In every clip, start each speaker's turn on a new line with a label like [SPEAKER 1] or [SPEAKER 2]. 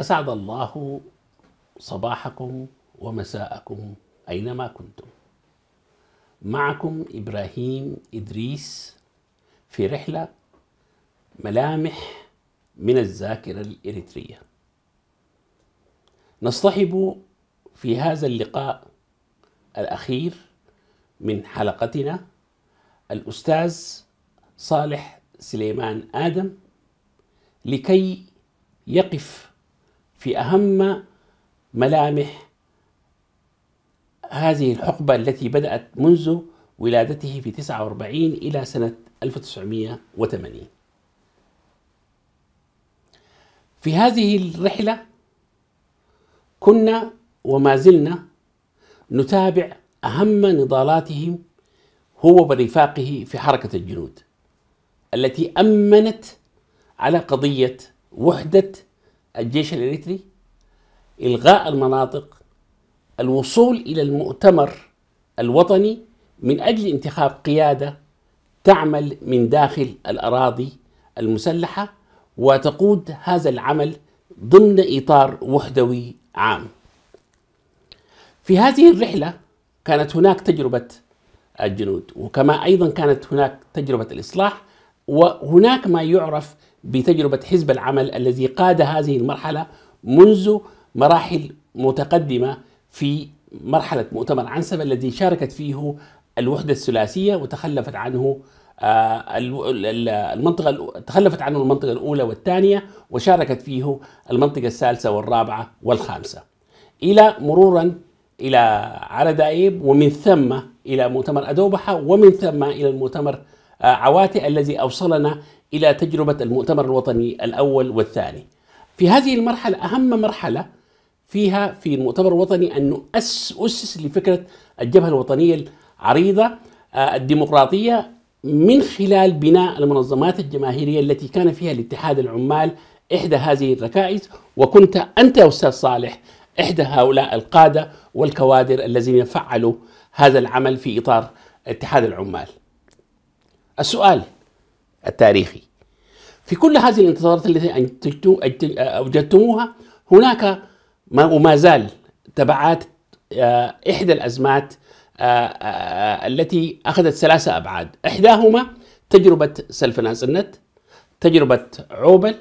[SPEAKER 1] أسعد الله صباحكم ومساءكم أينما كنتم. معكم إبراهيم إدريس في رحلة ملامح من الذاكرة الإريترية. نصطحب في هذا اللقاء الأخير من حلقتنا الأستاذ صالح سليمان آدم لكي يقف في أهم ملامح هذه الحقبة التي بدأت منذ ولادته في 49 إلى سنة 1980 في هذه الرحلة كنا وما زلنا نتابع أهم نضالاتهم هو ورفاقه في حركة الجنود التي أمنت على قضية وحدة الجيش الإريتري إلغاء المناطق الوصول إلى المؤتمر الوطني من أجل انتخاب قيادة تعمل من داخل الأراضي المسلحة وتقود هذا العمل ضمن إطار وحدوي عام في هذه الرحلة كانت هناك تجربة الجنود وكما أيضا كانت هناك تجربة الإصلاح وهناك ما يعرف بتجربة حزب العمل الذي قاد هذه المرحلة منذ مراحل متقدمة في مرحلة مؤتمر عنسب الذي شاركت فيه الوحدة الثلاثية وتخلفت عنه آه، المنطقة تخلفت عنه المنطقة الأولى والثانية وشاركت فيه المنطقة الثالثة والرابعة والخامسة إلى مرورا إلى على دائب ومن ثم إلى مؤتمر أدوبحة ومن ثم إلى المؤتمر آه، عواتق الذي أوصلنا إلى تجربة المؤتمر الوطني الأول والثاني في هذه المرحلة أهم مرحلة فيها في المؤتمر الوطني أن أسس لفكرة الجبهة الوطنية العريضة آه، الديمقراطية من خلال بناء المنظمات الجماهيرية التي كان فيها الاتحاد العمال إحدى هذه الركائز وكنت أنت يا أستاذ صالح إحدى هؤلاء القادة والكوادر الذين فعلوا هذا العمل في إطار اتحاد العمال السؤال التاريخي في كل هذه الانتصارات التي أوجدتموها هناك ما وما زال تبعات آه، إحدى الأزمات آه، آه، التي أخذت ثلاثة أبعاد إحداهما تجربة سلفناس النت تجربة عوبل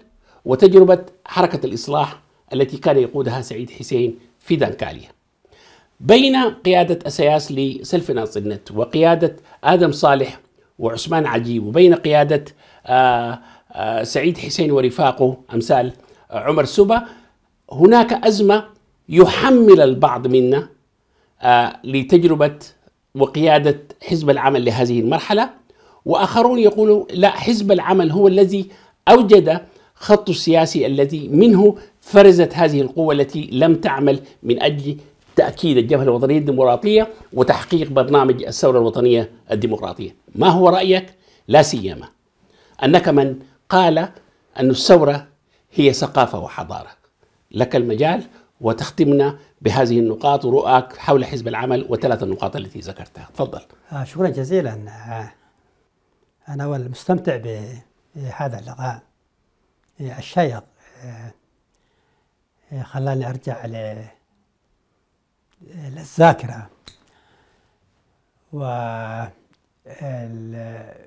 [SPEAKER 1] وتجربة حركة الإصلاح التي كان يقودها سعيد حسين في دانكاليا بين قيادة أسياس لسلفناس النت وقيادة آدم صالح وعثمان عجيب وبين قيادة آه، آه، سعيد حسين ورفاقه أمثال آه، عمر سبا هناك أزمة يحمل البعض منا لتجربة وقيادة حزب العمل لهذه المرحلة وآخرون يقولوا لا حزب العمل هو الذي أوجد خط السياسي الذي منه فرزت هذه القوة التي لم تعمل من أجل تأكيد الجبهة الوطنية الديمقراطية وتحقيق برنامج الثورة الوطنية الديمقراطية ما هو رأيك؟ لا سيما أنك من قال أن الثورة هي ثقافة وحضارة لك المجال وتختمنا بهذه النقاط ورؤاك حول حزب العمل وثلاث النقاط التي ذكرتها تفضل
[SPEAKER 2] آه، شكرا جزيلا آه، أنا والمستمتع بهذا اللقاء آه، الشيق خلاني أرجع ل الذاكرة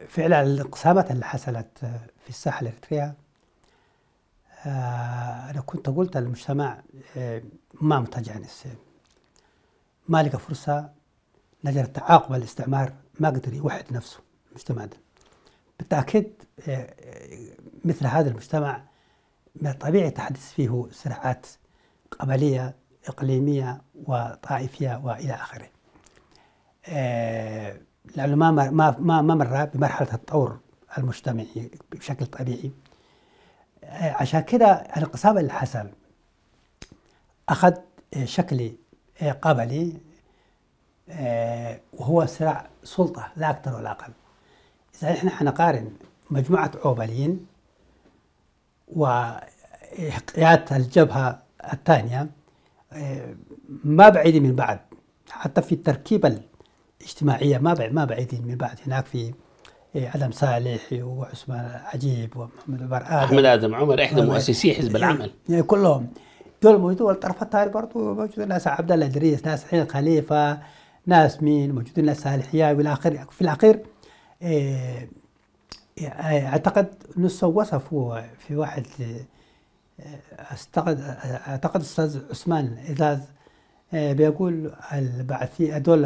[SPEAKER 2] فعلا الانقسامات اللي حصلت في الساحة الإريترية آه، أنا كنت قلت المجتمع آه، ما متجانس ما لقى فرصة نجر تعاقب الاستعمار ما قدر يوحد نفسه المجتمع ده بالتأكيد آه، مثل هذا المجتمع من الطبيعي تحدث فيه صراعات قبلية إقليمية وطائفية وإلى آخره آه، لأنه ما ما ما مر بمرحلة التطور المجتمعي بشكل طبيعي آه، عشان كده الانقسام اللي حصل أخذ شكل آه، قبلي وهو صراع سلطة لا أكثر ولا أقل إذا إحنا حنقارن مجموعة عوبليين وقيادة الجبهة الثانية ما بعيدين من بعض حتى في التركيبة الاجتماعية ما بعيد ما بعيدين من بعض هناك في ادم إيه، صالح وعثمان عجيب ومحمد عمر ادم احمد ادم عمر احدى آه، مؤسسي حزب إيه، العمل يعني كلهم دول موجودين والطرف الثاني برضه موجودين ناس عبد الله ادريس ناس حين خليفه ناس مين موجودين ناس صالح حياوي والى اخره في الاخير اعتقد نصه وصفوا في واحد أعتقد أعتقد أستاذ عثمان إذا آه، بيقول البعثي هذول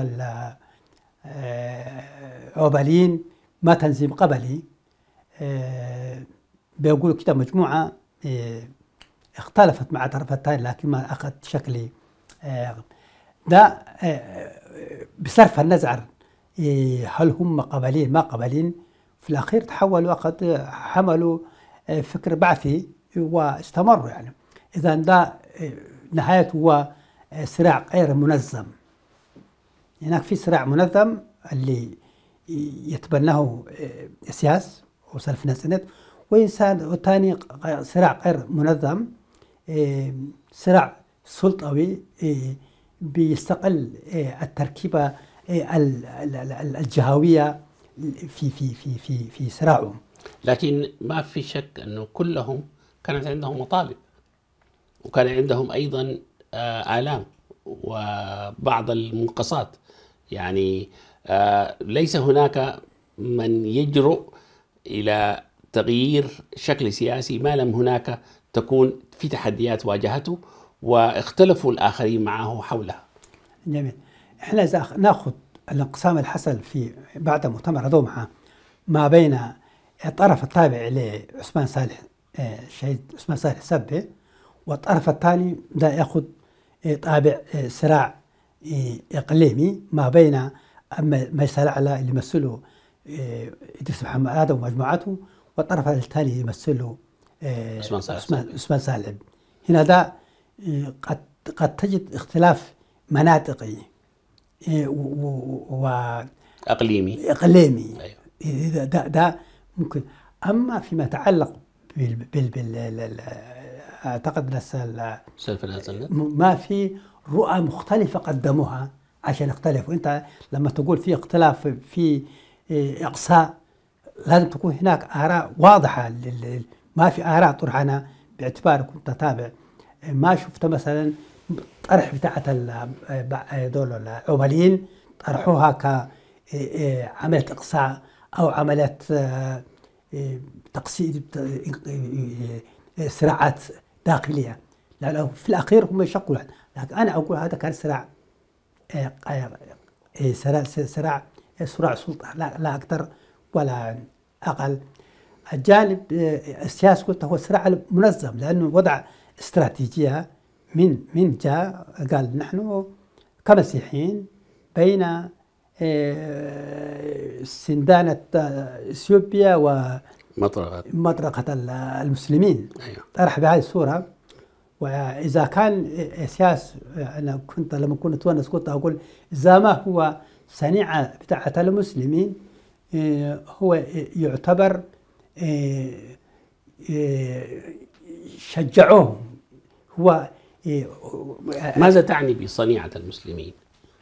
[SPEAKER 2] العباليين آه، ما تنظيم قبلي آه، بيقول كده مجموعة اختلفت مع الثاني لكن ما أخذت شكلي ده بصرف النظر هل هم قبلين ما قبلين في الأخير تحولوا أخذ حملوا فكر بعثي واستمروا يعني إذا ده نهايته هو صراع غير منظم هناك في صراع منظم اللي يتبناه سياس وسلف ناسنت وإنسان والثاني صراع غير منظم آه، صراع سلطوي آه، بيستقل آه، التركيبة الجهوية في في في في في صراعهم
[SPEAKER 1] لكن ما في شك أنه كلهم كانت عندهم مطالب وكان عندهم أيضا آه، آلام وبعض المنقصات يعني آه، ليس هناك من يجرؤ إلى تغيير شكل سياسي ما لم هناك تكون في تحديات واجهته واختلفوا الآخرين معه حولها
[SPEAKER 2] جميل احنا إذا ناخذ الانقسام اللي حصل في بعد مؤتمر دومحه ما بين الطرف التابع لعثمان صالح شهيد اسمه صالح سبه والطرف الثاني دا ياخذ إيه، طابع إيه، صراع إيه، اقليمي ما بين مجلس الاعلى اللي يمثله ادريس محمد ادم ومجموعته والطرف الثاني يمثله عثمان صالح عثمان صالح هنا ده قد قد تجد اختلاف مناطقي و
[SPEAKER 1] اقليمي اقليمي
[SPEAKER 2] أيوه. ده, ده ممكن اما فيما يتعلق بال بال بال اعتقد نفس ما في رؤى مختلفه قدموها عشان يختلفوا انت لما تقول في اختلاف في إيه، اقصاء لازم تكون هناك اراء واضحه ما في اراء طرح انا باعتبار كنت اتابع ما شفت مثلا طرح بتاعت دول العماليين طرحوها كعمليه إيه، إيه، اقصاء او عمليه آه، تقسيم صراعات داخليه لانه في الاخير هم يشقوا لكن انا اقول هذا كان صراع إيه، صراع صراع صراع سلطه لا اكثر ولا اقل الجانب إيه، السياسي قلت هو صراع منظم لانه وضع استراتيجيه من من جاء قال نحن كمسيحيين بين آه، سندانة إثيوبيا و مطرقة المسلمين أيوة. طرح طيب، بهذه الصورة وإذا كان إحساس أنا كنت لما كنت تونس كنت أقول إذا ما هو صنيعة بتاعة المسلمين آه، هو يعتبر آه، شجعوهم هو ماذا تعني
[SPEAKER 1] بصنيعة المسلمين؟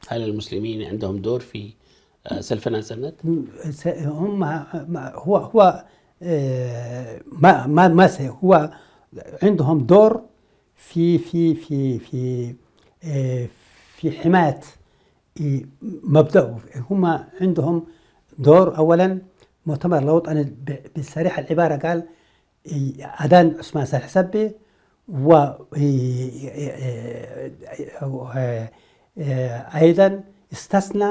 [SPEAKER 1] هل المسلمين عندهم دور في آه، سلف الانترنت؟
[SPEAKER 2] هم هو هو آه، ما ما ما هو عندهم دور في في في في آه، في حماية مبدأ هم عندهم دور أولا مؤتمر أنا بصريح العبارة قال أذان عثمان سالح سبي و آه، ايضا استثنى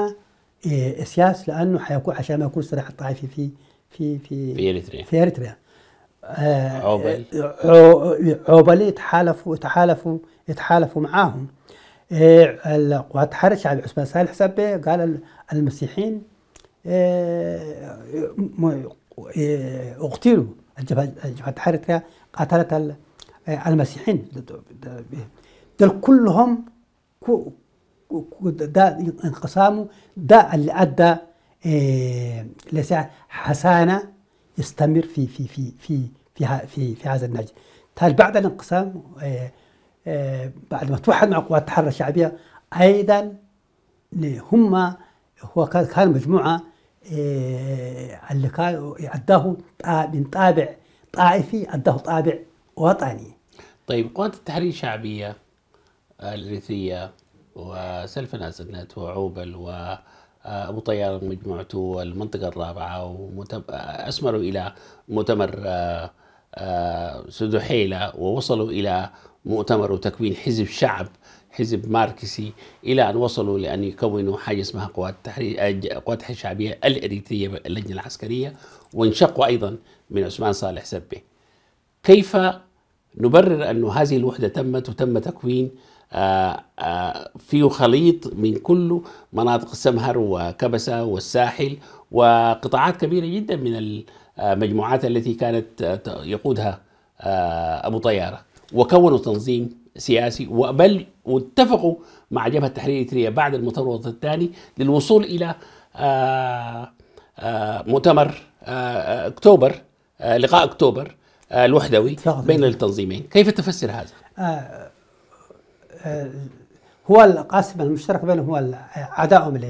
[SPEAKER 2] آه، اسياس لانه حيكون عشان ما يكون صراع طائفي في في في في اريتريا في اريتريا آه، عوبل عوبل تحالفوا تحالفوا تحالفوا معاهم القوات الحرس على عثمان صالح سبه قال المسيحيين اغتيلوا الجبهه الحرس قاتلت المسيحيين دول كلهم ده انقسامه ده اللي ادى آه، حسانه يستمر في في في في في في, في هذا النهج تالي بعد الانقسام آه، آه، بعد ما توحد مع قوات التحرر الشعبيه ايضا هم هو كان مجموعه اللي كان اداه من طابع طائفي اداه طابع وطني.
[SPEAKER 1] طيب قوات التحرير الشعبيه الاريتريه وسلف نازل وعوبل و آه، ابو طيار مجموعته والمنطقه الرابعه واسمروا آه، الى مؤتمر آه، سدحيله ووصلوا الى مؤتمر وتكوين حزب شعب حزب ماركسي الى ان وصلوا لان يكونوا حاجه اسمها قوات تحرير قوات الشعبيه الاريتريه اللجنه العسكريه وانشقوا ايضا من عثمان صالح سبه. كيف نبرر أن هذه الوحده تمت وتم تكوين فيه خليط من كله مناطق السمهر وكبسة والساحل وقطاعات كبيرة جدا من المجموعات التي كانت يقودها آه، أبو طيارة وكونوا تنظيم سياسي بل واتفقوا مع جبهة التحرير الإريترية بعد المتوسط الثاني للوصول إلى آه، آه، مؤتمر أكتوبر لقاء أكتوبر الوحدوي بين التنظيمين كيف تفسر
[SPEAKER 2] هذا؟ هو القاسم المشترك بينهم هو عدائهم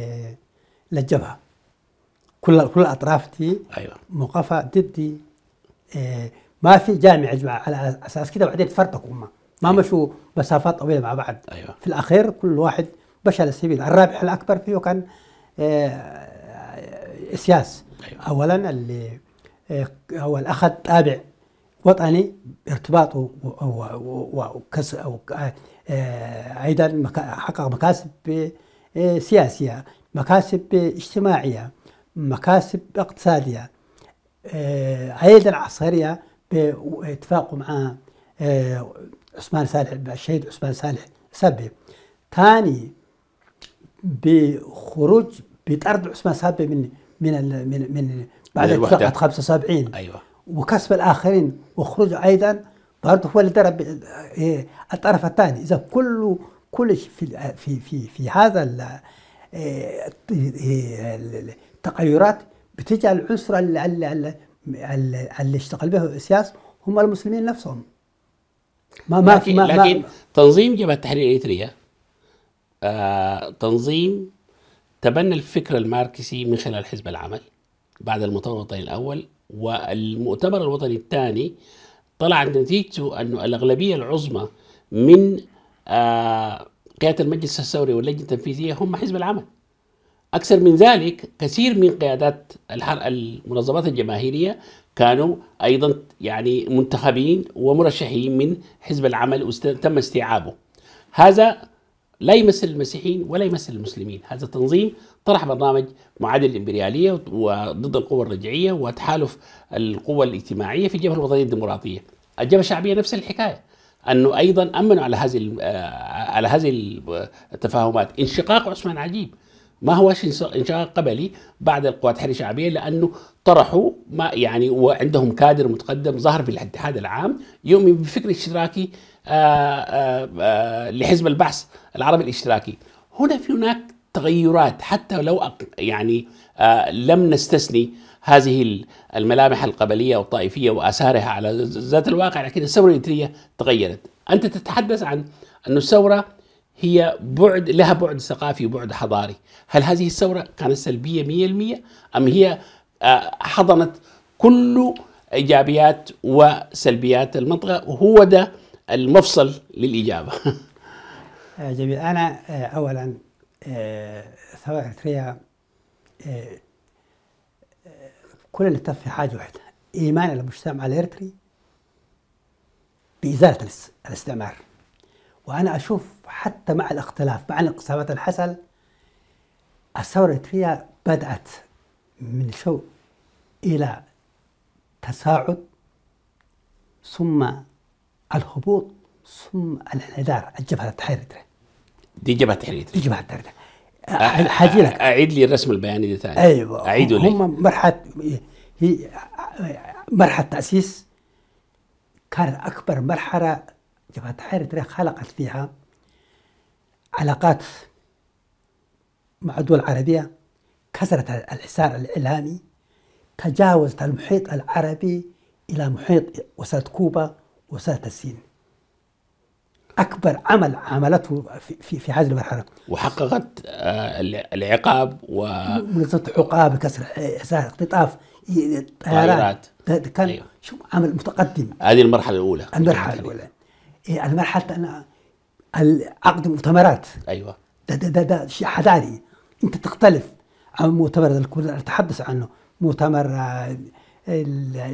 [SPEAKER 2] للجبهه كل كل الاطراف دي ايوه موقفه ضدي آه، ما في جامع يا جماعه على اساس كده بعدين تفرقوا هم ما أيوة. مشوا مسافات طويله مع بعض أيوة. في الاخير كل واحد مشى للسبيل الرابح الاكبر فيه كان آه، اسياس أيوة. اولا اللي آه، هو الاخذ تابع وطني ارتباطه وكسر او آه، أيضا حقق مكاسب آه، سياسية مكاسب اجتماعية مكاسب اقتصادية آه، أيضا عسكرية باتفاق مع عثمان صالح الشهيد عثمان صالح سبي ثاني بخروج بطرد عثمان صبي من من من من بعد اتفاقة 75 ايوه وكسب الاخرين وخروج ايضا برضه هو اللي ضرب إيه، الطرف الثاني اذا كل كل شيء في في في في هذا إيه، إيه، التغيرات بتجي على العنصر اللي, اللي, اللي اشتغل به السياس هم المسلمين نفسهم
[SPEAKER 1] ما ما لكن, ما لكن ما تنظيم جبهه التحرير الاريتريه آه تنظيم تبنى الفكر الماركسي من خلال حزب العمل بعد المؤتمر الوطني الاول والمؤتمر الوطني الثاني آه طلعت نتيجته أنه الأغلبية العظمى من آه، قيادة المجلس الثوري واللجنة التنفيذية هم حزب العمل أكثر من ذلك كثير من قيادات المنظمات الجماهيرية كانوا أيضا يعني منتخبين ومرشحين من حزب العمل وتم استيعابه هذا لا يمثل المسيحيين ولا يمثل المسلمين هذا تنظيم طرح برنامج معادل الامبرياليه وضد القوى الرجعيه وتحالف القوى الاجتماعيه في الجبهه الوطنيه الديمقراطيه. الجبهه الشعبيه نفس الحكايه انه ايضا امنوا على هذه آه، على هذه التفاهمات، انشقاق عثمان عجيب ما هو انشقاق قبلي بعد القوات الحريه الشعبيه لانه طرحوا ما يعني وعندهم كادر متقدم ظهر في الاتحاد العام يؤمن بفكر اشتراكي آه، آه، لحزب البعث العربي الاشتراكي هنا في هناك تغيرات حتى لو يعني آه، لم نستثني هذه الملامح القبلية والطائفية وآثارها على ذات الواقع لكن الثورة الإنترية تغيرت أنت تتحدث عن أن الثورة هي بعد لها بعد ثقافي وبعد حضاري هل هذه الثورة كانت سلبية 100% أم هي آه، حضنت كل إيجابيات وسلبيات المنطقة وهو ده المفصل للإجابة
[SPEAKER 2] آه، جميل أنا أولا الثورة الثلاثية آه، آه، كل اللي في حاجة واحدة إيمان المجتمع الإرتري بإزالة الاستعمار وأنا أشوف حتى مع الاختلاف مع الانقسامات الحسل الثورة الإرترية بدأت من شو إلى تصاعد ثم الهبوط ثم الانحدار الجبهة التحرير
[SPEAKER 1] دي جبهه التحرير دي جبهه التحرير حاجي لك اعيد لي الرسم البياني ده ثاني ايوه اعيده لي
[SPEAKER 2] هم مرحله هي مرحله تاسيس كانت اكبر مرحله جبهه تحرير خلقت فيها علاقات مع الدول العربيه كسرت الحصار الاعلامي تجاوزت المحيط العربي الى محيط وسط كوبا وسط الصين اكبر عمل عملته في في هذه
[SPEAKER 1] المرحله وحققت آه، العقاب و
[SPEAKER 2] منظمه عقاب كسر حصار اختطاف طائرات كان أيوه. شو عمل متقدم
[SPEAKER 1] هذه المرحله الاولى المرحله
[SPEAKER 2] الاولى إيه، المرحله عقد المؤتمرات ايوه ده ده ده, شيء حضاري انت تختلف عن مؤتمر الكل اتحدث عنه مؤتمر آه،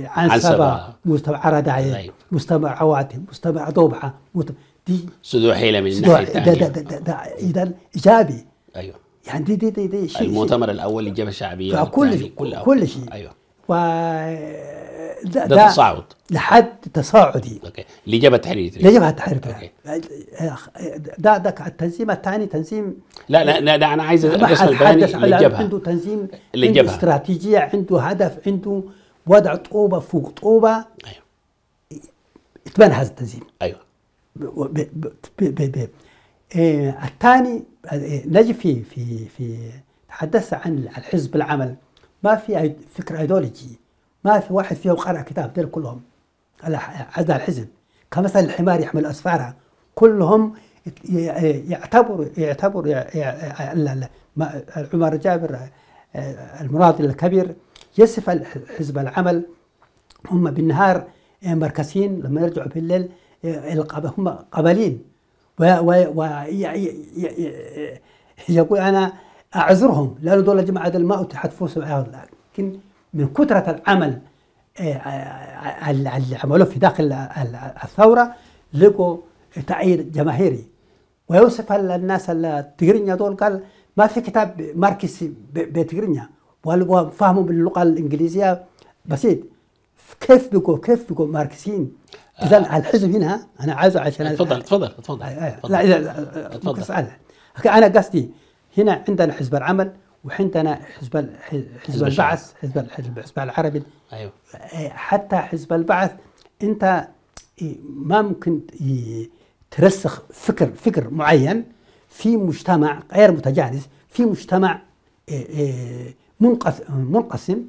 [SPEAKER 2] عن سبا مؤتمر عرادعي أيوه. مؤتمر عواتم مؤتمر دوبحه مؤتمر
[SPEAKER 1] دي سدو حيله من الناحيه الثانيه ده ده ده, ده اذا ايجابي ايوه يعني دي دي دي, دي شيء المؤتمر أيوه، الاول للجبهه الشعبيه كل شيء كل, كل شيء ايوه
[SPEAKER 2] و ده, ده تصاعد
[SPEAKER 1] لحد تصاعدي اوكي لجبهه تحرير اتريد لجبهه تحرير اتريد
[SPEAKER 2] ده ده التنظيم الثاني تنظيم لا لا لا ده انا عايز القسم البياني للجبهه عنده تنظيم للجبهه عنده استراتيجيه عنده هدف عنده وضع طوبه فوق طوبه ايوه اتبنى هذا التنظيم ايوه الثاني نجي في في في تحدثت عن الحزب العمل ما في فكر ايديولوجي ما في واحد فيهم قرأ كتاب دول كلهم أعداء الحزب كمثل الحمار يحمل أسفاره كلهم يعتبروا يعتبروا عمر جابر المناضل الكبير يصف حزب العمل هم بالنهار مركزين لما يرجعوا بالليل هم قبلين ويقول انا اعذرهم لانه دول جماعه الماء تحت اتيحت لكن من كثره العمل آه، آه، اللي عملوه في داخل الثوره لقوا تأييد جماهيري ويوصف الناس التجرينيا دول قال ما في كتاب ماركسي بتجرينيا وفهموا باللغه الانجليزيه بسيط كيف بقوا كيف بقوا ماركسيين اذا آه. الحزب هنا انا عايزه عشان إيه، تفضل
[SPEAKER 1] تفضل آه، آه، آه، تفضل لا اذا تفضل
[SPEAKER 2] انا قصدي هنا عندنا حزب العمل وعندنا حزب حزب البعث حزب الحزب العربي ايوه حتى حزب البعث انت إيه، ما ممكن ترسخ فكر فكر معين في مجتمع غير متجانس في مجتمع إيه، منقسم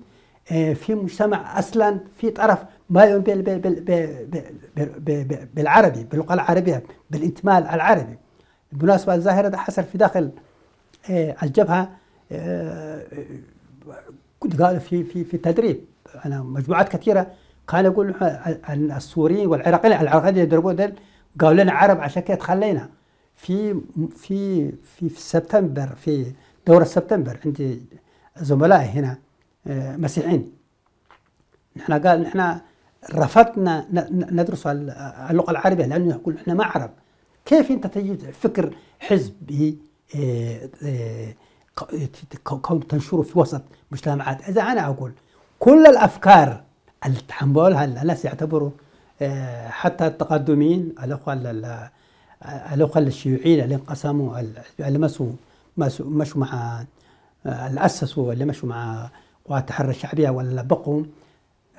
[SPEAKER 2] آه، في مجتمع اصلا في طرف ما بال بال بال بالعربي باللغه العربيه بالانتماء العربي بالمناسبه الظاهره ده حصل في داخل آه، الجبهه آه، كنت قال في في في التدريب انا مجموعات كثيره كان يقول ان السوريين والعراقيين العراقيين اللي يضربوا قالوا لنا عرب عشان كده تخلينا في في, في سبتمبر في دوره سبتمبر عندي زملائي هنا مسيحيين نحن قال نحن رفضنا ندرس اللغه العربيه لانه يقول احنا ما عرب كيف انت تجد فكر حزبي آه، آه، كون تنشره في وسط مجتمعات اذا انا اقول كل الافكار اللي تحملها الناس يعتبروا آه، حتى التقدمين الاخوه الاخوه الشيوعيين اللي انقسموا اللي مسوا مشوا مع اللي اسسوا اللي مشوا مع وتحرر الشعبيه ولا بقوا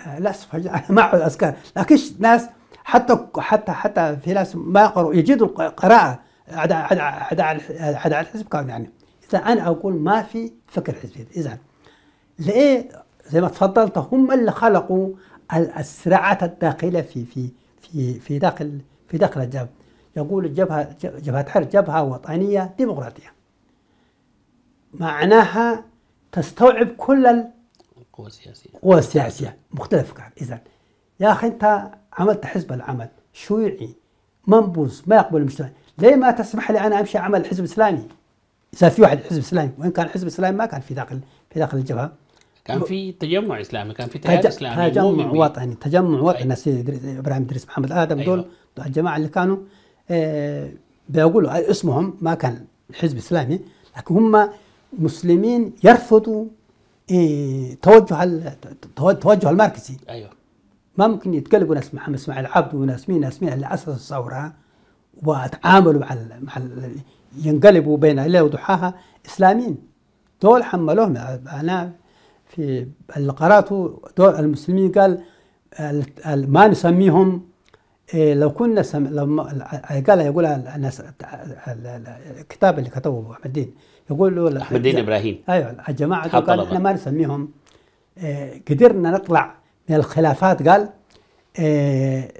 [SPEAKER 2] آه، للاسف ما اعد اذكر لكن ناس حتى حتى حتى في ناس ما يقروا يجيدوا القراءه عدا عدا عدا عدا الحزب كان يعني اذا انا اقول ما في فكر حزبي اذا ليه زي ما تفضلت هم اللي خلقوا الصراعات الداخليه في في في في داخل في داخل الجبهه يقول الجبهه جبهه حر جبهه وطنيه ديمقراطيه معناها تستوعب كل القوى
[SPEAKER 1] السياسية القوى
[SPEAKER 2] السياسية مختلف إذا يا أخي أنت عملت حزب العمل شيوعي منبوذ ما يقبل المجتمع ليه ما تسمح لي أنا أمشي أعمل حزب إسلامي إذا في واحد حزب إسلامي وإن كان حزب إسلامي ما كان في داخل في داخل الجبهة
[SPEAKER 1] كان في تجمع اسلامي كان في اتحاد اسلامي تجمع وطني
[SPEAKER 2] تجمع وطني أيوة. ابراهيم إدريس محمد ادم أيوة. دول الجماعه اللي كانوا آه، بيقولوا اسمهم ما كان حزب إسلامي لكن هم مسلمين يرفضوا إيه، توجه التوجه المركزي ايوه ما ممكن يتقلبوا ناس محمد اسماعيل عبد وناس مين ناس مين اللي اسس الثوره وتعاملوا مع مع ينقلبوا بين الليل وضحاها اسلاميين دول حملوهم انا في اللي قراته دول المسلمين قال ما نسميهم إيه، لو كنا سم... لو قال يقول الكتاب اللي كتبه احمد الدين يقول له احمد الدين ابراهيم ايوه الجماعه قال احنا ما نسميهم آه، قدرنا نطلع من الخلافات قال آه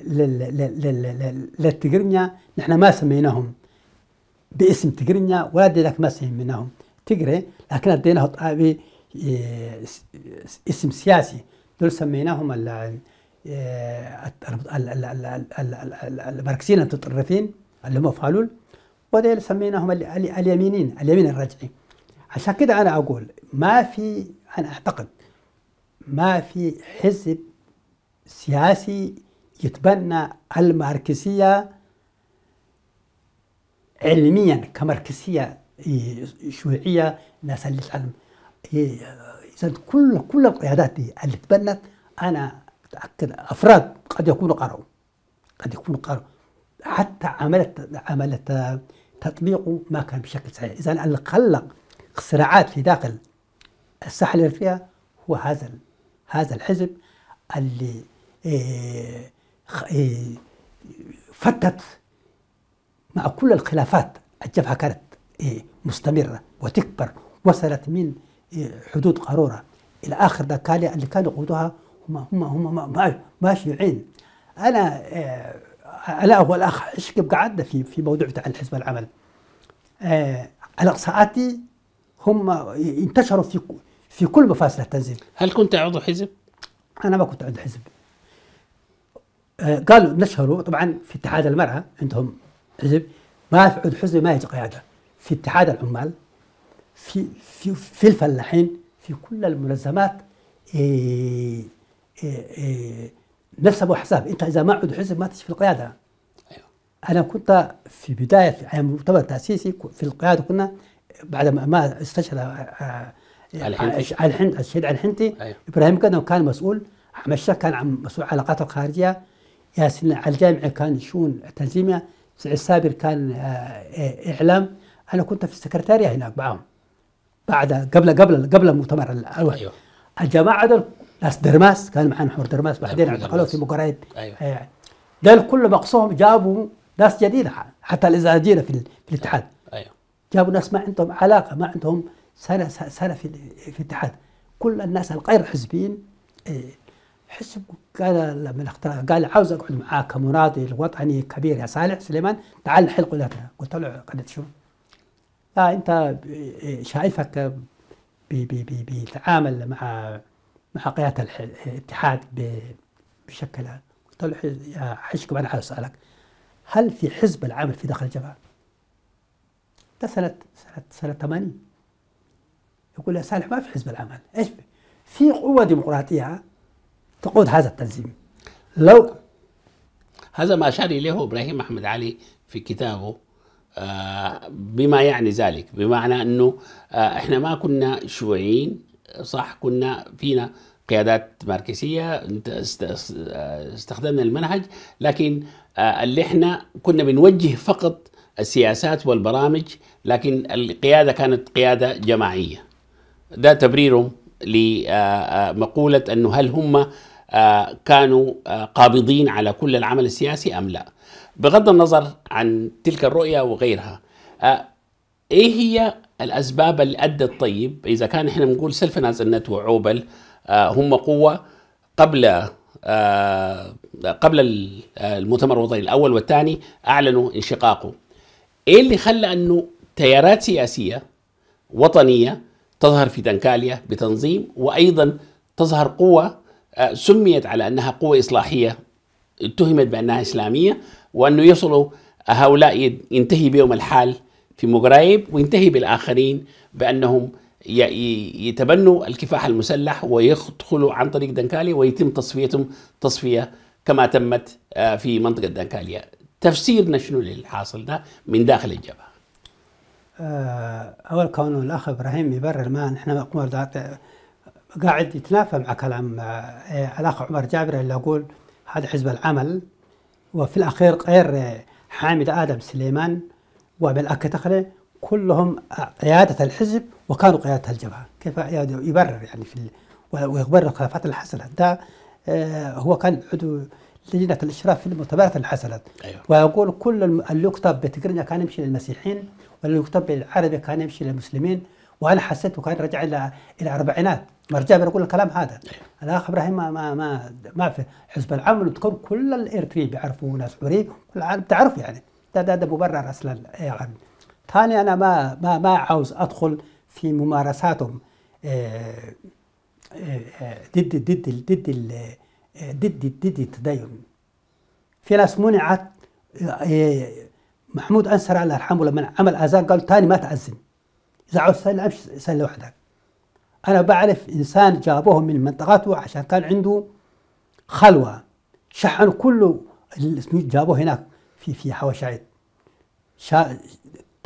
[SPEAKER 2] للتقرنيا نحن ما سميناهم باسم تقرنيا ولا ذاك ما سميناهم تقري لكن اديناهم آه، آه، اسم سياسي دول سميناهم المركزين المتطرفين اللي هم فالول وديل سميناهم اليمينين اليمين الرجعي عشان كده انا اقول ما في انا اعتقد ما في حزب سياسي يتبنى الماركسيه علميا كماركسيه إيه، شيوعيه ناس اللي تعلم إيه، كل كل القيادات دي اللي تبنت انا متاكد افراد قد يكونوا قرأوا قد يكونوا قرأوا حتى عملت عملت تطبيقه ما كان بشكل صحيح إذا اللي خلق صراعات في داخل الساحة الإفريقية هو هذا هذا الحزب اللي آه، آه، فتت مع كل الخلافات الجبهة كانت آه، مستمرة وتكبر وصلت من حدود قارورة إلى آخر دكالية اللي كانوا يقودوها هم هم هم ماشيين أنا لا هو الاخ ايش قعدنا في في موضوع بتاع الحزب العمل آه الاقصاءاتي هم انتشروا في في كل مفاصل التنظيم
[SPEAKER 1] هل كنت عضو حزب؟
[SPEAKER 2] انا ما كنت عضو حزب آه قالوا نشروا طبعا في اتحاد المراه عندهم حزب ما في عضو حزب ما يجي قياده في اتحاد العمال في في في الفلاحين في كل الملزمات إيه إيه إيه نفس ابو حساب انت اذا ما عد حزب ما تشوف القياده أيوة. انا كنت في بدايه ايام المؤتمر التاسيسي في القياده كنا بعد ما استشهد الحند آه، آه، آه، الشهيد الحنتي أيوة. ابراهيم قدم كان مسؤول احمد الشاه كان عن مسؤول العلاقات الخارجيه ياسين على الجامعه كان شؤون التنظيميه سعيد سابر كان اعلام انا كنت في السكرتاريه هناك معهم بعد قبل قبل قبل المؤتمر الاول أيوة. الجماعه دول ناس درماس كان معانا حور درماس بعدين اعتقلوه في بوكرين أيوة. يعني ده الكل جابوا ناس جديده حتى الازراجيله في, في الاتحاد أيوة. جابوا ناس ما عندهم علاقه ما عندهم سنه سنه في في الاتحاد كل الناس الغير حزبيين آه، حزب قال لما اختار قال عاوز اقعد معاك كمناضل وطني كبير يا صالح سليمان تعال نحل قلتنا قلت له قد شو لا انت آه، آه، شايفك بيتعامل بي بي بي مع محققات الاتحاد بشكل عام قلت له يا حشكم انا حاسالك هل في حزب العمل في داخل الجبهه؟ ده سنه سنه سنه 80 يقول يا صالح ما في حزب العمل ايش في قوه ديمقراطيه تقود هذا التنظيم لو
[SPEAKER 1] هذا ما اشار اليه ابراهيم احمد علي في كتابه آه، بما يعني ذلك بمعنى انه آه، احنا ما كنا شيوعيين صح كنا فينا قيادات ماركسية استخدمنا المنهج لكن آه، اللي احنا كنا بنوجه فقط السياسات والبرامج لكن القيادة كانت قيادة جماعية ده تبريرهم لمقولة آه، آه، أنه هل هم كانوا قابضين على كل العمل السياسي أم لا بغض النظر عن تلك الرؤية وغيرها ايه هي الاسباب اللي ادت طيب اذا كان احنا بنقول سلفناز النت وعوبل هم قوه قبل آه، قبل آه، المؤتمر الوطني الاول والثاني اعلنوا انشقاقه. ايه اللي خلى انه تيارات سياسيه وطنيه تظهر في دنكاليا بتنظيم وايضا تظهر قوه آه، سميت على انها قوه اصلاحيه اتهمت بانها اسلاميه وانه يصلوا هؤلاء ينتهي بهم الحال في مغرايب وينتهي بالآخرين بأنهم يتبنوا الكفاح المسلح ويدخلوا عن طريق دنكاليا ويتم تصفيتهم تصفية كما تمت آه، في منطقة دنكاليا تفسيرنا شنو للحاصل ده من داخل الجبهة
[SPEAKER 2] آه، أول كونه الأخ إبراهيم يبرر ما نحن قاعد يتنافى مع كلام آه، الأخ عمر جابر اللي يقول هذا حزب العمل وفي الأخير غير حامد آدم سليمان وبالأكد تخلي كلهم عيادة الحزب وكانوا قيادة الجبهة كيف عيادة يبرر يعني في ويبرر خلافات الحسنة ده آه، هو كان عضو لجنة الإشراف في المؤتمرات الحسنة أيوة. ويقول كل اللي يكتب بتقرنيا كان يمشي للمسيحيين واللي يكتب بالعربي كان يمشي للمسلمين وانا حسيت وكان رجع الى الى الاربعينات مرجع بيقول الكلام هذا أيوة. الاخ ابراهيم ما ما ما, ما في حزب العمل وتكون كل الارتري بيعرفوا ناس عريب كل العالم تعرف يعني ده ده ده مبرر اصلا يعني ثاني انا ما ما ما عاوز ادخل في ممارساتهم إيه، إيه، ضد ضد ضد ضد ضد التدين في ناس منعت محمود انسر الله يرحمه لما عمل اذان قال ثاني ما تاذن اذا عاوز تصلي امشي صلي وحدك انا بعرف انسان جابوه من منطقته عشان كان عنده خلوه شحن كله اللي جابوه هناك في في حوشعيب شا...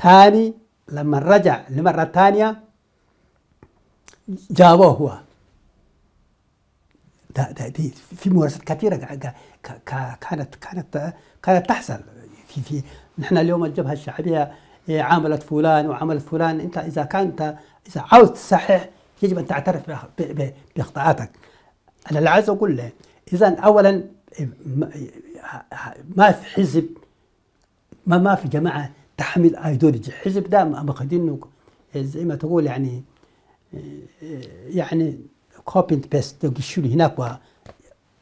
[SPEAKER 2] ثاني لما رجع لمرة ثانية جابوه هو ده ده دي في ممارسات كثيرة كانت كانت كانت تحصل في في نحن اليوم الجبهة الشعبية إيه، عملت فلان وعملت فلان أنت إذا كنت إذا عاوز تصحح يجب أن تعترف بإخطاءاتك أنا اللي عايز أقول له إذا أولا إيه، إيه، ما في حزب ما ما في جماعه تحمل ايديولوجي حزب ده ماخذينه زي ما تقول يعني يعني كوبي اند بيست هناك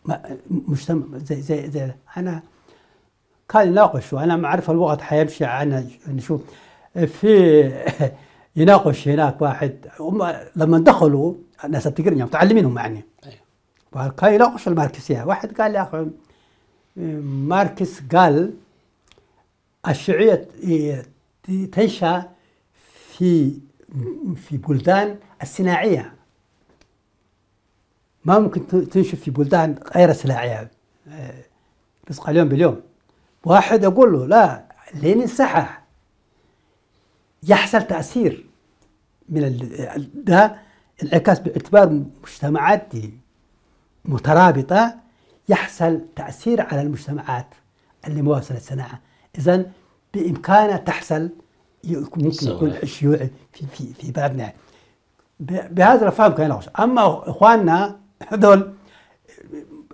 [SPEAKER 2] هناك مجتمع زي زي زي انا كان يناقشوا انا ما اعرف الوقت حيمشي انا نشوف في يناقش هناك واحد هم لما دخلوا الناس التقرنية يعني متعلمينهم يعني أيوه. كان يناقش الماركسيه واحد قال يا اخي ماركس قال الشيوعية تنشأ في في بلدان الصناعية ما ممكن تنشأ في بلدان غير صناعية رزق آه، اليوم باليوم واحد أقول له لا لين انسحح يحصل تأثير من ده انعكاس باعتبار مجتمعات مترابطة يحصل تأثير على المجتمعات اللي مواصلة الصناعة إذا بإمكانها تحصل ممكن يكون شيوعي في, في, في بلدنا بهذا الفهم كان أما إخواننا هذول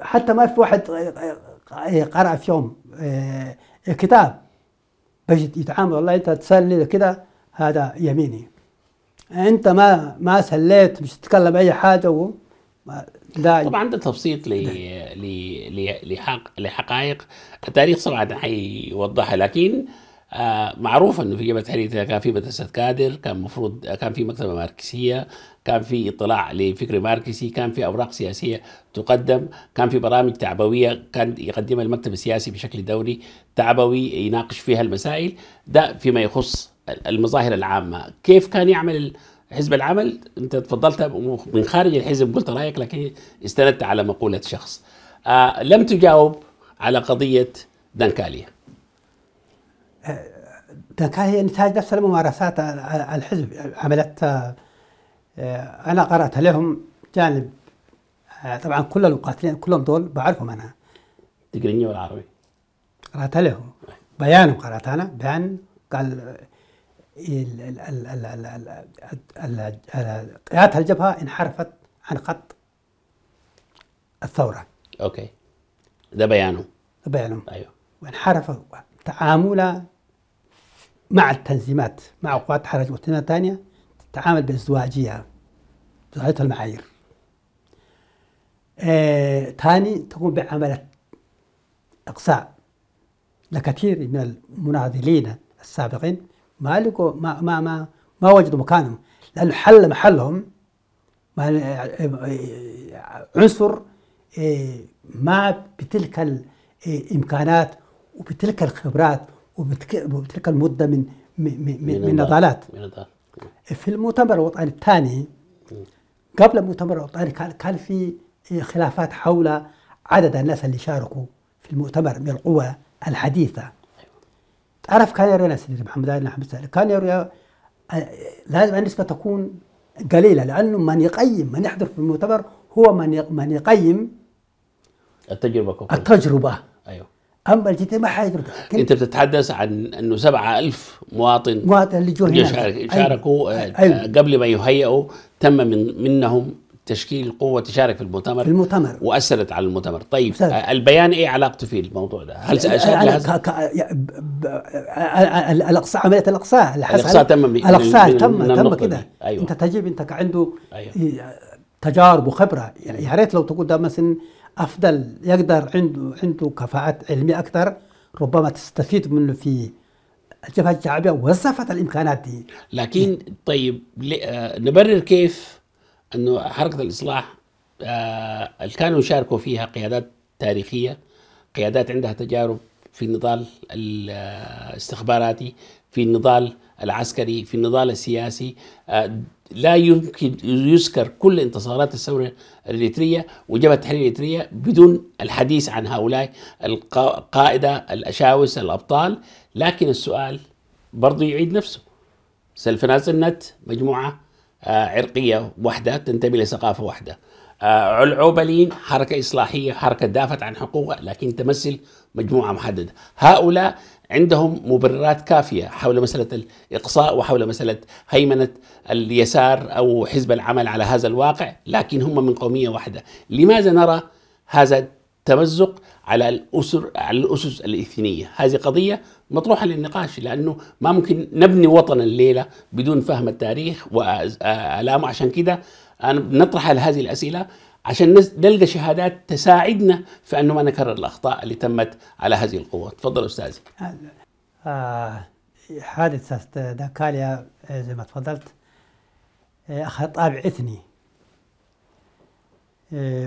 [SPEAKER 2] حتى ما في واحد آه، آه، آه، قرأ في يوم كتاب باش يتعامل والله أنت تسلي كده هذا يميني أنت ما ما سليت مش تتكلم أي حاجة و
[SPEAKER 1] لا طبعا ده تبسيط نعم. لحقائق التاريخ صراحه حيوضحها لكن آه معروف انه في جبهه التحرير كان في مدرسه كادر كان المفروض كان في مكتبه ماركسيه كان في اطلاع لفكر ماركسي كان في اوراق سياسيه تقدم كان في برامج تعبويه كان يقدمها المكتب السياسي بشكل دوري تعبوي يناقش فيها المسائل ده فيما يخص المظاهر العامه كيف كان يعمل حزب العمل انت تفضلت من خارج الحزب قلت رايك لكن استندت على مقوله شخص آه لم تجاوب على قضيه دانكاليا
[SPEAKER 2] دانكاليا يعني نتاج نفس الممارسات الحزب عملت آه، انا قرات لهم جانب آه، طبعا كل المقاتلين كلهم دول بعرفهم انا
[SPEAKER 1] تقريني ولا عربي؟
[SPEAKER 2] قرات لهم آه. بيانهم قرات انا بيان قال قيادة الجبهة انحرفت عن خط الثورة
[SPEAKER 1] أوكي ده بيانه
[SPEAKER 2] ده بيانه أيوه وانحرف تعامله مع التنظيمات مع قوات حرج والتنظيمات الثانية تتعامل بازدواجية ازدواجية المعايير آه، تقوم بعمل إقصاء لكثير من المناضلين السابقين ما لقوا ما ما ما, ما وجدوا مكانهم لأنه حل محلهم عنصر إيه، ما بتلك الإمكانات إيه، وبتلك الخبرات وبتلك المدة من من من, من نضالات في المؤتمر الوطني الثاني قبل المؤتمر الوطني كان في إيه، خلافات حول عدد الناس اللي شاركوا في المؤتمر من القوى الحديثة تعرف كان يروي سيدي محمد علي محمد سالي كان يرى آه، لازم النسبة تكون قليلة لأنه من يقيم من يحضر في المؤتمر هو من من يقيم
[SPEAKER 1] التجربة كوكولة. التجربة أيوه أما الجديد ما حيقدر أنت بتتحدث عن أنه 7000 مواطن مواطن اللي جو شاركوا أيوه. أيوه. آه، قبل ما يهيئوا تم من منهم تشكيل قوة تشارك في المؤتمر في المؤتمر وأثرت على المؤتمر طيب سهل. آه، البيان إيه علاقته في الموضوع ده هل
[SPEAKER 2] الأقصى عملية الأقصاء الأقصاء تم الأقصاء تم تم كده أيوة. أنت تجيب أنت عنده أيوة. تجارب وخبرة يعني يا ريت لو تقول ده مثلا أفضل يقدر عنده عنده كفاءات علمية أكثر ربما تستفيد منه في الجبهة الشعبية وزفت الإمكانات دي
[SPEAKER 1] لكن طيب آه، نبرر كيف انه حركه الاصلاح آه كانوا يشاركوا فيها قيادات تاريخيه قيادات عندها تجارب في النضال الاستخباراتي في النضال العسكري في النضال السياسي آه، لا يمكن يذكر كل انتصارات الثورة الإريترية وجبهة التحرير الإريترية بدون الحديث عن هؤلاء القائدة الأشاوس الأبطال لكن السؤال برضو يعيد نفسه سلفناز النت مجموعة آه، عرقيه واحده تنتمي لثقافه واحده آه، العوبلين حركه اصلاحيه حركه دافت عن حقوقها لكن تمثل مجموعه محدده هؤلاء عندهم مبررات كافيه حول مساله الاقصاء وحول مساله هيمنه اليسار او حزب العمل على هذا الواقع لكن هم من قوميه واحده لماذا نرى هذا تمزق على الاسر على الاسس الاثنيه، هذه قضيه مطروحه للنقاش لانه ما ممكن نبني وطنا الليله بدون فهم التاريخ والامه عشان كده انا هذه الاسئله عشان نلقى شهادات تساعدنا في انه ما نكرر الاخطاء اللي تمت على هذه القوه، تفضل استاذي.
[SPEAKER 2] حادثه آه، دكاليا آه، زي ما تفضلت آه، أخذ طابع اثني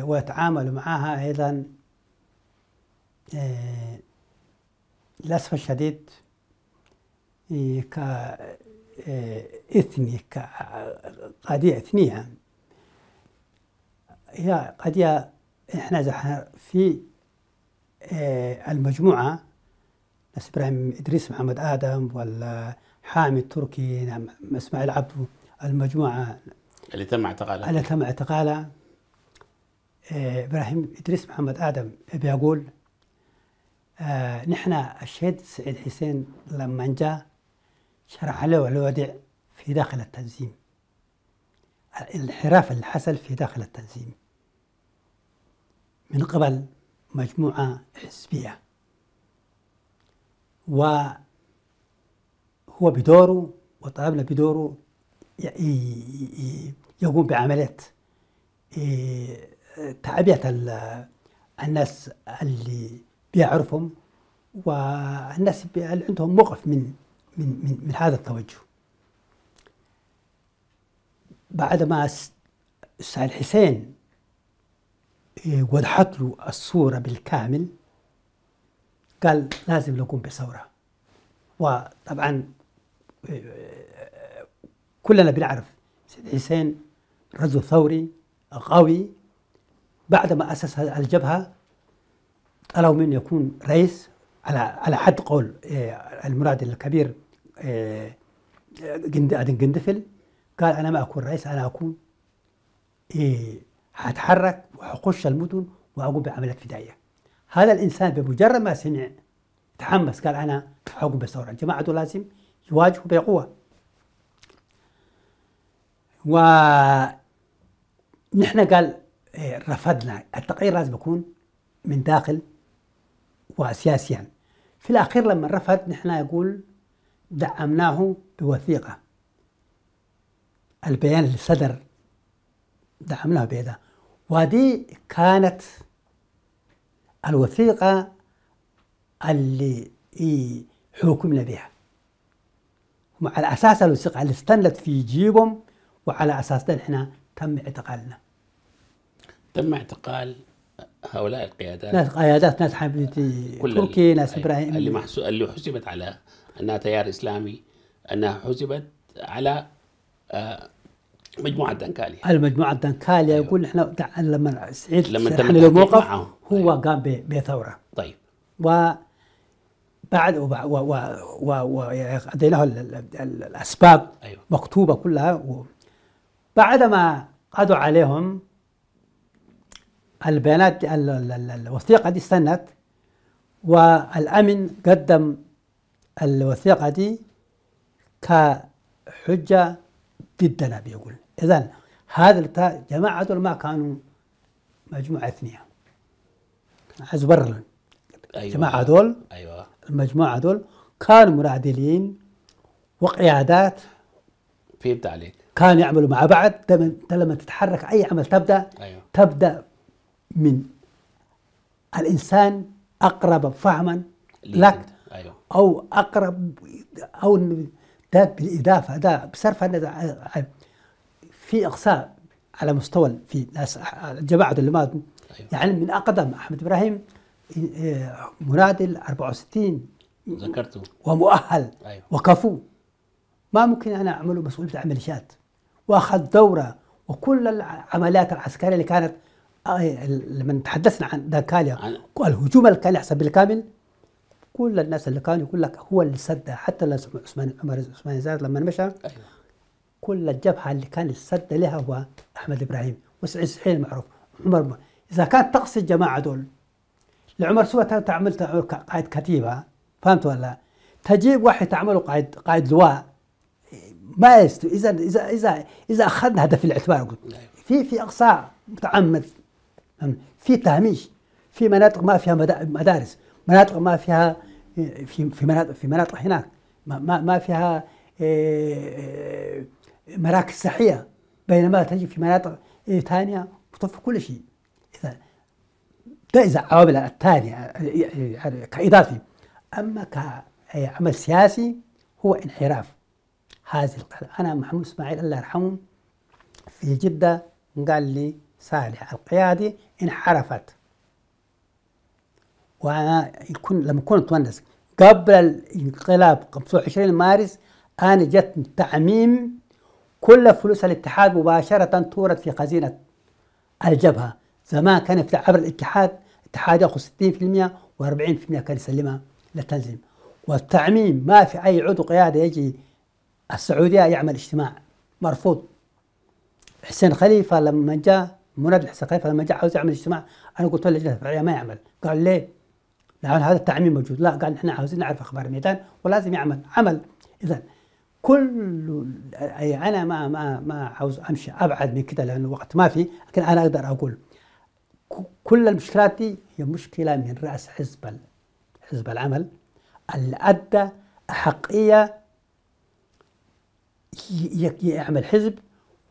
[SPEAKER 2] ويتعاملوا معها ايضا آه، للأسف الشديد إيه، كاثني آه، كقضية إثنية هي قضية احنا في آه، المجموعة ناس إبراهيم إدريس محمد آدم ولا حامي التركي نعم، اسماعيل عبدو المجموعة
[SPEAKER 1] اللي تم اعتقالها اللي تم
[SPEAKER 2] اعتقالها إبراهيم إدريس محمد آدم بيقول آه، نحن الشهيد سعيد حسين لما جاء شرح له الوضع في داخل التنظيم الانحراف اللي حصل في داخل التنظيم من قبل مجموعة حزبية وهو بدوره وطلبنا بدوره يقوم بعملية آه، تعبئة الناس اللي بيعرفهم والناس اللي عندهم موقف من من من, من هذا التوجه بعد ما سعد حسين إيه، وضحت له الصورة بالكامل قال لازم نقوم بثورة وطبعا إيه، كلنا بنعرف سيد حسين رجل ثوري قوي بعد ما أسس الجبهة طلبوا منه يكون رئيس على على حد قول آه، المراد الكبير آه، آه، ادن جندفل قال انا ما اكون رئيس انا اكون هتحرك وحقش المدن واقوم بعمليات فدائيه هذا الانسان بمجرد ما سمع تحمس قال انا بثوره بالثوره دول لازم يواجهوا بقوه ونحن قال رفضنا التقرير لازم يكون من داخل وسياسيا في الأخير لما رفض نحن يقول دعمناه بوثيقة البيان اللي صدر دعمناه بهذا وهذه كانت الوثيقة اللي حكمنا بها وعلى أساس الوثيقة اللي استندت في جيبهم وعلى أساس ده احنا تم اعتقالنا
[SPEAKER 1] تم اعتقال هؤلاء القيادات ناس قيادات ناس
[SPEAKER 2] حبيبتي تركي ناس ابراهيم اللي
[SPEAKER 1] محسو... اللي حسبت على انها تيار اسلامي انها حسبت على آه، مجموعة دنكاليا
[SPEAKER 2] المجموعة الدنكاليا أيوه. يقول احنا لما
[SPEAKER 1] سعيد لما تم لي الموقف هو
[SPEAKER 2] أيوه. قام بثورة طيب و بعد و و و, و... واديناه يعني الاسباب أيوه. مكتوبه كلها بعد ما قضوا عليهم البيانات الوثيقة دي استنت والأمن قدم الوثيقة دي كحجة ضدنا بيقول إذا هذا جماعة ما كانوا مجموعة اثنية عايز ابرر أيوة. جماعة هذول أيوة. المجموعة هذول كانوا مرادلين وقيادات فهمت عليك كانوا يعملوا مع بعض لما تتحرك أي عمل تبدأ أيوة. تبدأ من الانسان اقرب فهما لك أيوه. او اقرب او ده بالاضافه ده بصرف في اقصاء على مستوى في ناس الجماعه اللي أيوه. يعني من اقدم احمد ابراهيم منادل 64 ذكرته ومؤهل أيوه. وكفو ما ممكن انا اعمله مسؤوليه عمليات واخذ دوره وكل العمليات العسكريه اللي كانت آه، لما تحدثنا عن دكاليا عن... الهجوم الكالي كان سبيل بالكامل كل الناس اللي كانوا يقول لك هو اللي سد حتى عثمان عمر عثمان زاد لما مشى أيوة. كل الجبهه اللي كان السد لها هو احمد ابراهيم وسعيد سحيل معروف عمر اذا كانت تقصي الجماعه دول لعمر سوى تعمل قائد كتيبه فهمت ولا تجيب واحد تعمله قائد قائد لواء ما يستوي اذا اذا اذا اذا اخذنا هذا في الاعتبار أيوة. في في اقصاء متعمد في تهميش في مناطق ما فيها مدارس مناطق ما فيها آه، في في مناطق في مناطق هناك ما ما فيها آه، آه، مراكز صحيه بينما تجي في مناطق ثانيه تطفي كل شيء اذا ده اذا عوامل الثانيه يعني كاضافي اما كعمل سياسي هو انحراف هذه انا محمود اسماعيل الله يرحمه في جده قال لي صالح القيادي انحرفت وانا يكون لما كنت تونس قبل الانقلاب 25 مارس انا جت تعميم كل فلوس الاتحاد مباشره تورد في خزينه الجبهه زمان كان في عبر الاتحاد الاتحاد ياخذ 60% و40% كان يسلمها للتنظيم والتعميم ما في اي عضو قياده يجي السعوديه يعمل اجتماع مرفوض حسين خليفه لما جاء مراد الحسقي لما جاء عاوز يعمل اجتماع انا قلت له اللجنه الفرعيه ما يعمل قال ليه؟ لان هذا التعميم موجود لا قال احنا عاوزين نعرف اخبار الميدان ولازم يعمل عمل اذا كل اي انا ما ما ما عاوز امشي ابعد من كده لان الوقت ما في لكن انا اقدر اقول كل المشكلات دي هي مشكله من راس حزب حزب العمل اللي ادى احقيه يعمل حزب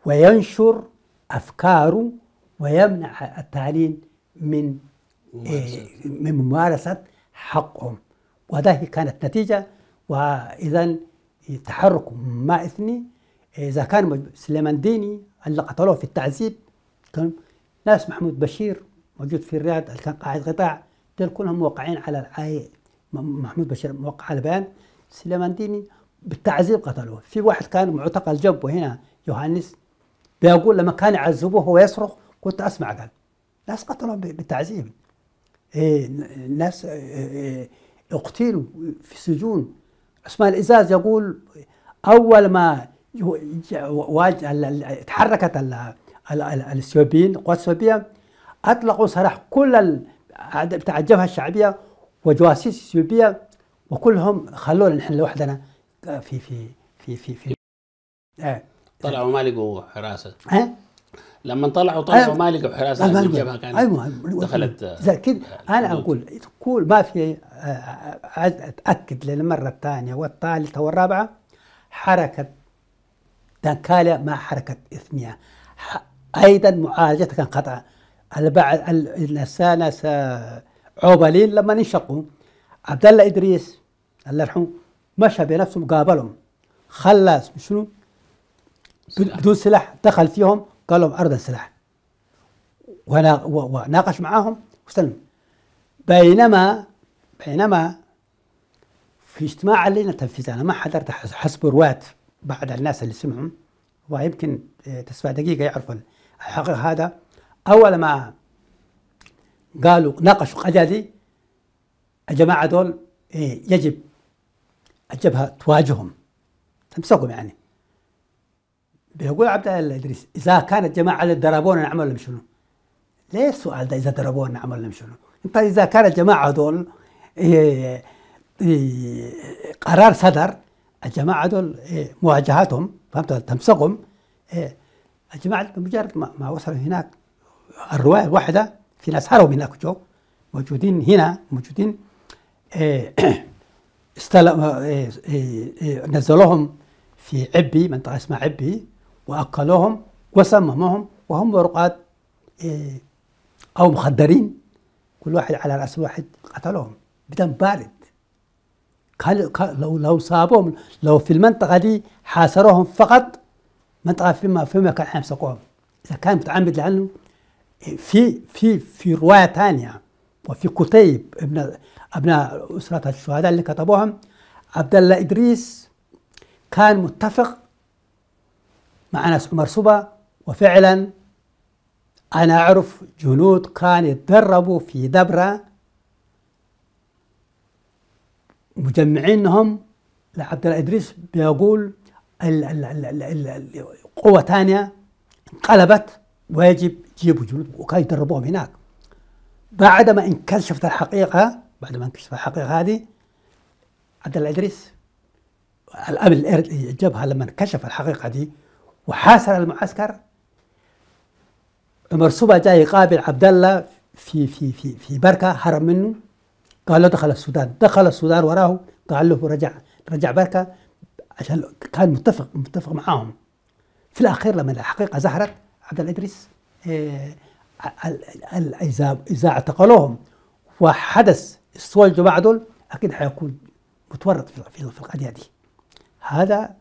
[SPEAKER 2] وينشر افكاره ويمنع التعليم من آه، من ممارسة حقهم وده كانت نتيجة وإذا تحرك ما إثني آه، إذا كان سليمان ديني اللي قتلوه في التعذيب كان ناس محمود بشير موجود في الرياض اللي كان قاعد قطاع دول كلهم موقعين على محمود بشير موقع على بيان سليمان ديني بالتعذيب قتلوه في واحد كان معتقل جنبه هنا يوهانس بيقول لما كان يعذبوه هو يصرخ كنت اسمع قال ناس قتلوا بالتعذيب إيه، ناس إيه، إيه، اقتلوا في السجون اسماعيل الازاز يقول اول ما تحركت الاثيوبيين القوات الاثيوبيه اطلقوا سراح كل بتاع الجبهه الشعبيه وجواسيس الاثيوبيه وكلهم خلونا نحن لوحدنا في في في في في,
[SPEAKER 1] في. طلعوا ما لقوا حراسه لما طلعوا طلعوا ما لقوا حراسة الجبهه كانت أيوة. أيوة،, أيوة،, أيوة. دخلت آه، زي
[SPEAKER 2] كده آه، انا اقول تقول ما في آه، اتاكد للمره الثانيه والثالثه والرابعه حركه دنكاليا مع حركه إثنية ايضا معالجتها كان خطا البعض الانسان عوبلين لما انشقوا عبد الله ادريس الله يرحمه مشى بنفسه قابلهم خلى شنو بدون سلاح دخل فيهم قال لهم أرد السلاح وانا وناقش معاهم واستلم بينما بينما في اجتماع اللجنه التنفيذيه انا ما حضرت حسب رواه بعد الناس اللي سمعهم ويمكن آه، تسبع دقيقه يعرفوا الحقيقه هذا اول ما قالوا ناقشوا القضيه دي الجماعه دول إيه، يجب الجبهه تواجههم تمسكهم يعني بيقول عبد الله ادريس اذا كانت جماعه اللي ضربونا نعمل لهم شنو؟ ليه السؤال ده اذا ضربونا نعمل لهم شنو؟ انت اذا كانت جماعه دول إيه إيه قرار صدر الجماعه دول إيه مواجهتهم فهمت تمسكهم إيه، الجماعه مجرد ما, ما وصلوا هناك الروايه الواحده في ناس هربوا هناك جو موجودين هنا موجودين إيه، استلم إيه، نزلوهم في عبي منطقه اسمها عبي واكلوهم وسمموهم وهم رقاد إيه، أو مخدرين كل واحد على رأس واحد قتلهم بدم بارد قال لو لو صابوهم لو في المنطقة دي حاصروهم فقط منطقة فيما فيما كان حيمسكوهم إذا كان متعمد لأنه إيه، في في في رواية ثانية وفي كتيب ابن أبناء أسرة الشهداء اللي كتبوهم عبد الله إدريس كان متفق مع ناس عمر صبا وفعلا أنا أعرف جنود كانوا يتدربوا في دبرة مجمعينهم لعبد الله إدريس بيقول قوة ثانية انقلبت ويجب يجيبوا جنود وكانوا يدربوهم هناك بعد ما انكشفت الحقيقة بعد ما انكشفت الحقيقة هذه عبد الله إدريس الأمن الجبهة لما انكشف الحقيقة دي وحاصر المعسكر عمر صبا جاي يقابل عبد الله في في في في بركه هرب منه قال له دخل السودان دخل السودان وراه قال له رجع رجع بركه عشان كان متفق متفق معاهم في الاخير لما الحقيقه ظهرت عبد الادريس آه، اذا اذا اعتقلوهم وحدث استوى الجماعه دول اكيد حيكون متورط في القضيه دي هذا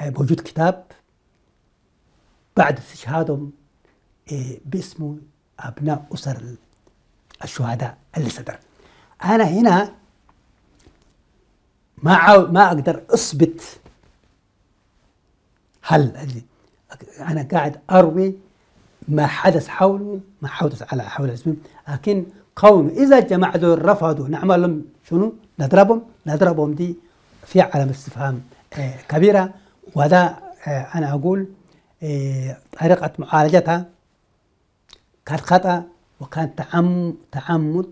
[SPEAKER 2] بوجود كتاب بعد استشهادهم إيه، باسمه أبناء أسر الشهداء اللي صدر أنا هنا ما ما أقدر أثبت هل أنا قاعد أروي ما حدث حوله ما حدث على حول الاسمين لكن قوم إذا الجماعة دول رفضوا نعمل لهم شنو نضربهم نضربهم دي في علامة استفهام إيه، كبيرة وهذا آه، أنا أقول آه، طريقة معالجتها كانت خطأ وكان تعمد تعمد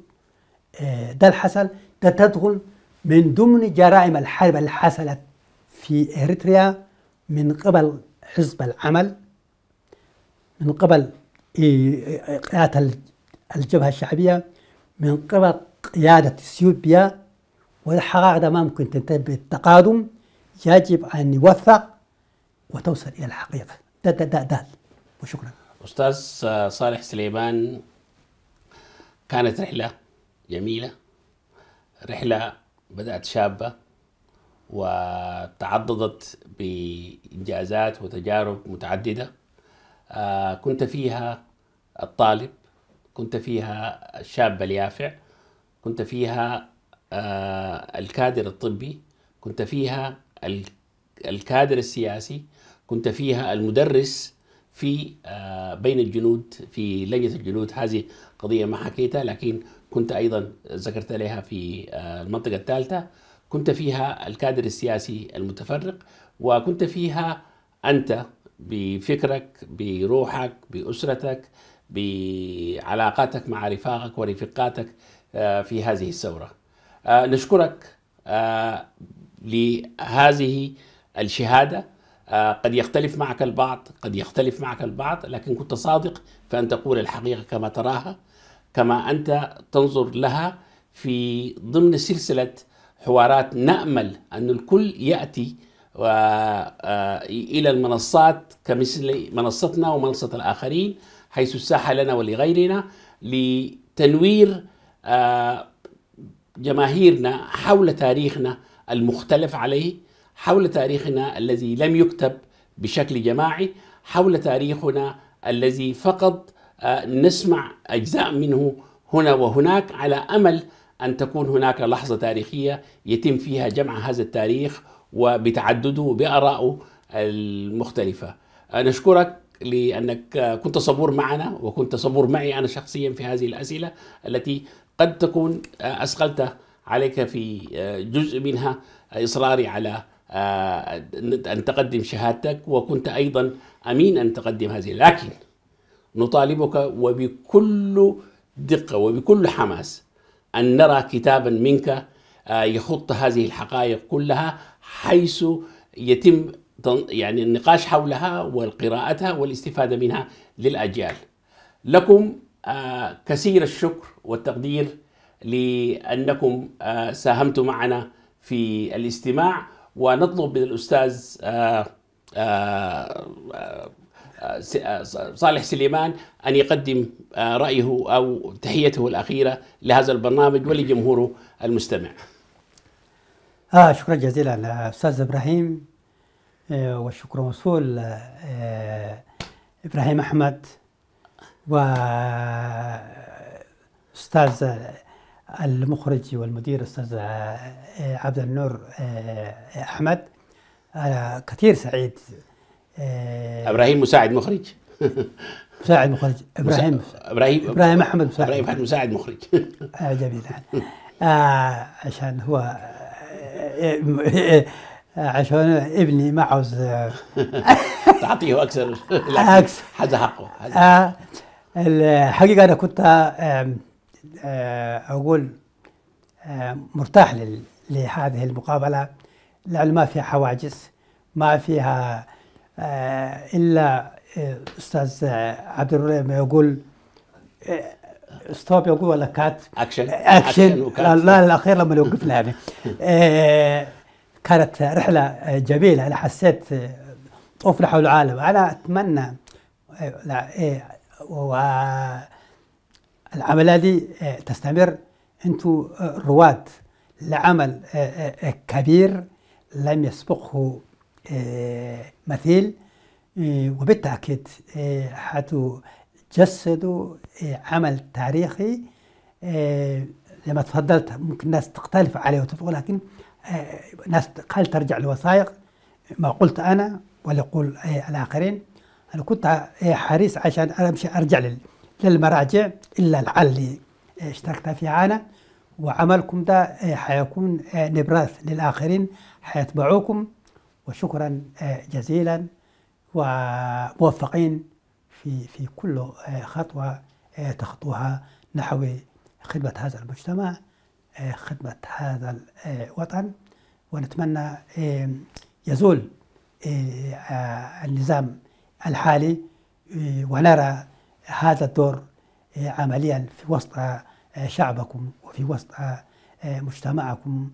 [SPEAKER 2] آه، ده الحصل ده تدخل من ضمن جرائم الحرب اللي حصلت في إريتريا من قبل حزب العمل من قبل قيادة الجبهة الشعبية من قبل قيادة اثيوبيا والحقائق ده ما ممكن تنتهي بالتقادم يجب أن يوثق وتوصل إلى الحقيقة دا دا دا دا
[SPEAKER 1] وشكرا أستاذ صالح سليمان كانت رحلة جميلة رحلة بدأت شابة وتعضدت بإنجازات وتجارب متعددة آه، كنت فيها الطالب كنت فيها الشاب اليافع كنت فيها آه، الكادر الطبي كنت فيها الكادر السياسي كنت فيها المدرس في آه، بين الجنود في لجنة الجنود هذه قضية ما حكيتها لكن كنت أيضا ذكرت لها في آه، المنطقة الثالثة كنت فيها الكادر السياسي المتفرق وكنت فيها أنت بفكرك بروحك بأسرتك بعلاقاتك مع رفاقك ورفقاتك آه، في هذه الثورة نشكرك لهذه الشهاده آه، قد يختلف معك البعض قد يختلف معك البعض لكن كنت صادق فان تقول الحقيقه كما تراها كما انت تنظر لها في ضمن سلسله حوارات نامل ان الكل ياتي آه، الى المنصات كمثل منصتنا ومنصه الاخرين حيث الساحه لنا ولغيرنا لتنوير آه، جماهيرنا حول تاريخنا المختلف عليه حول تاريخنا الذي لم يكتب بشكل جماعي حول تاريخنا الذي فقط آه، نسمع اجزاء منه هنا وهناك على امل ان تكون هناك لحظه تاريخيه يتم فيها جمع هذا التاريخ وبتعدده بارائه المختلفه. آه، نشكرك لانك آه، كنت صبور معنا وكنت صبور معي انا شخصيا في هذه الاسئله التي قد تكون اثقلت عليك في آه، جزء منها إصراري على آه، أن تقدم شهادتك وكنت أيضا أمين أن تقدم هذه لكن نطالبك وبكل دقة وبكل حماس أن نرى كتابا منك آه، يخط هذه الحقائق كلها حيث يتم يعني النقاش حولها وقراءتها والاستفادة منها للأجيال لكم كثير الشكر والتقدير لأنكم آه، ساهمتم معنا في الاستماع ونطلب من الأستاذ آه، آه، صالح سليمان أن يقدم رأيه أو تحيته الأخيرة لهذا البرنامج ولجمهوره المستمع
[SPEAKER 2] آه شكرا جزيلا أستاذ إبراهيم والشكر موصول إبراهيم أحمد وأستاذ أستاذ المخرج والمدير الأستاذ آه، آه، عبد النور آه، أحمد أنا كثير سعيد
[SPEAKER 1] إبراهيم مساعد مخرج مساعد مخرج إبراهيم إبراهيم إبراهيم أحمد مساعد إبراهيم أحمد مساعد مخرج
[SPEAKER 2] جميل عشان هو عشان ابني ما عاوز
[SPEAKER 1] تعطيه اكثر اكثر هذا حقه
[SPEAKER 2] الحقيقه انا كنت آه، أقول آه، مرتاح لهذه المقابلة لأنه ما فيها حواجز ما فيها آه، إلا أستاذ عبد الرحيم يقول ستوب يقول ولا كات اكشن اكشن لا الاخير لما وقفنا يعني كانت رحله جميله انا حسيت طوف حول العالم انا اتمنى لا إيه، و العملية دي آه، تستمر أنتم آه، رواد لعمل آه، كبير لم يسبقه مثيل وبالتأكيد حتجسدوا عمل تاريخي زي ما تفضلت ممكن الناس تختلف عليه وتفق لكن ناس قال ترجع لوثائق ما قلت أنا ولا يقول الآخرين أنا كنت حريص عشان أمشي أرجع لل للمراجع إلا العلي إيه، اشتركت في عنا وعملكم ده إيه، حيكون إيه، نبراث للآخرين حيتبعوكم وشكرا جزيلا وموفقين في في كل خطوة تخطوها نحو خدمة هذا المجتمع خدمة هذا الوطن ونتمنى يزول آه، النظام الحالي ونرى هذا الدور آه، عمليا في وسط آه، شعبكم وفي وسط آه، مجتمعكم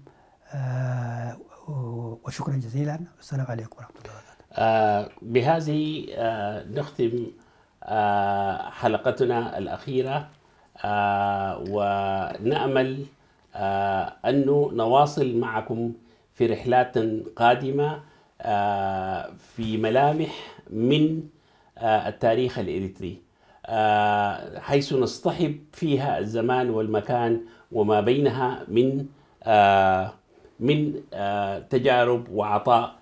[SPEAKER 2] وشكرا جزيلا والسلام عليكم ورحمه الله
[SPEAKER 1] وبركاته. بهذه نختم حلقتنا الاخيره ونامل انه نواصل معكم في رحلات قادمه في ملامح من التاريخ الاريتري. آه، حيث نصطحب فيها الزمان والمكان وما بينها من آه، من آه، تجارب وعطاء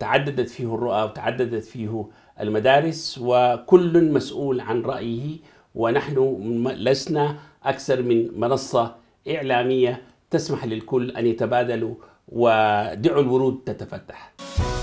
[SPEAKER 1] تعددت فيه الرؤى وتعددت فيه المدارس وكل مسؤول عن رأيه ونحن لسنا أكثر من منصة إعلامية تسمح للكل أن يتبادلوا ودعوا الورود تتفتح